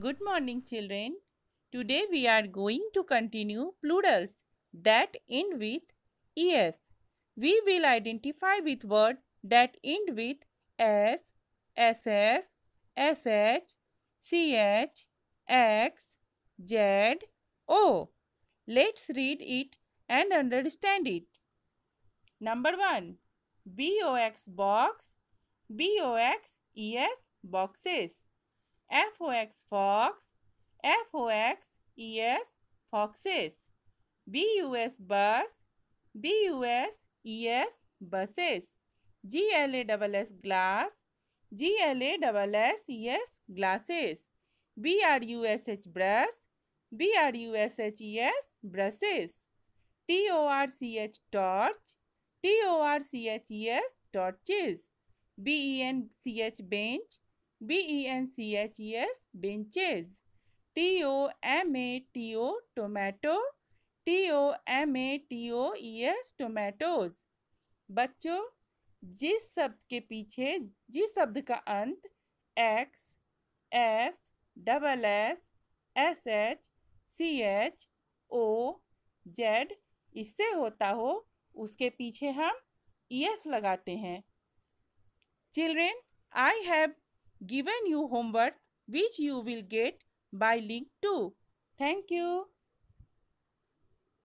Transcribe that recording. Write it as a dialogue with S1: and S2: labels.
S1: Good morning children. Today we are going to continue plurals that end with es. We will identify with word that end with s, ss, sh, ch, x, z, o. Let's read it and understand it. Number 1. BOX box, BOX es boxes. F O X fox, F O X E S foxes, B U S bus, B U S E S buses, G L A double S glass, G L A double S E S glasses, B R U S H brush, B R U S H E S brushes, T O R C H torch, T O R C H E S torches, B E N C H bench, B E N C H E S benches T O M A T O tomato T O M A T O E S tomatoes बच्चों जिस शब्द के पीछे जिस शब्द का अंत X S double S S H C H O Z इससे होता हो उसके पीछे हम ई e एस लगाते हैं children I have given you homework which you will get by link 2. Thank you.